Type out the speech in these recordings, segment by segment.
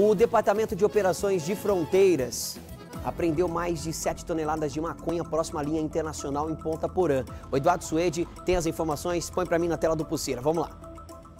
O Departamento de Operações de Fronteiras apreendeu mais de 7 toneladas de maconha próxima à linha internacional em Ponta Porã. O Eduardo Suede tem as informações, põe para mim na tela do Pulseira. Vamos lá.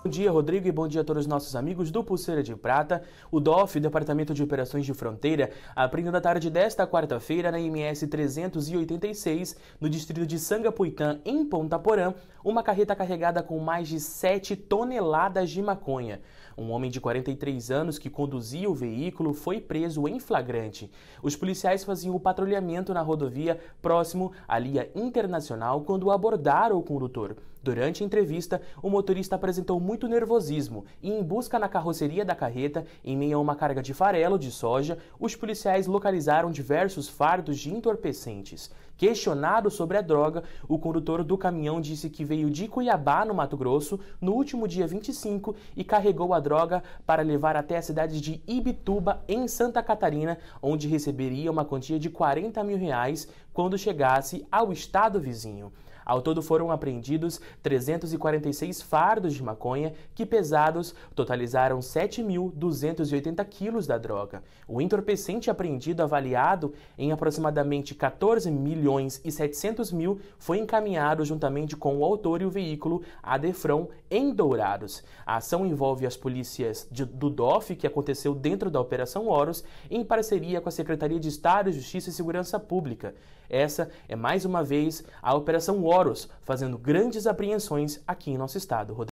Bom dia, Rodrigo, e bom dia a todos os nossos amigos do Pulseira de Prata. O DOF, Departamento de Operações de Fronteira, aprendeu na tarde desta quarta-feira na MS 386, no distrito de Sangapuitã, em Ponta Porã, uma carreta carregada com mais de 7 toneladas de maconha. Um homem de 43 anos que conduzia o veículo foi preso em flagrante. Os policiais faziam o patrulhamento na rodovia próximo à linha internacional quando abordaram o condutor. Durante a entrevista, o motorista apresentou muito nervosismo e, em busca na carroceria da carreta, em meio a uma carga de farelo de soja, os policiais localizaram diversos fardos de entorpecentes. Questionado sobre a droga, o condutor do caminhão disse que veio de Cuiabá, no Mato Grosso, no último dia 25 e carregou a droga para levar até a cidade de Ibituba, em Santa Catarina, onde receberia uma quantia de 40 mil reais quando chegasse ao estado vizinho. Ao todo foram apreendidos 346 fardos de maconha, que pesados totalizaram 7.280 quilos da droga. O entorpecente apreendido, avaliado em aproximadamente 14 milhões e 700 mil, foi encaminhado juntamente com o autor e o veículo a Defrão em Dourados. A ação envolve as polícias de, do DOF, que aconteceu dentro da Operação Horus, em parceria com a Secretaria de Estado, Justiça e Segurança Pública. Essa é mais uma vez a Operação Horus foros fazendo grandes apreensões aqui em nosso estado.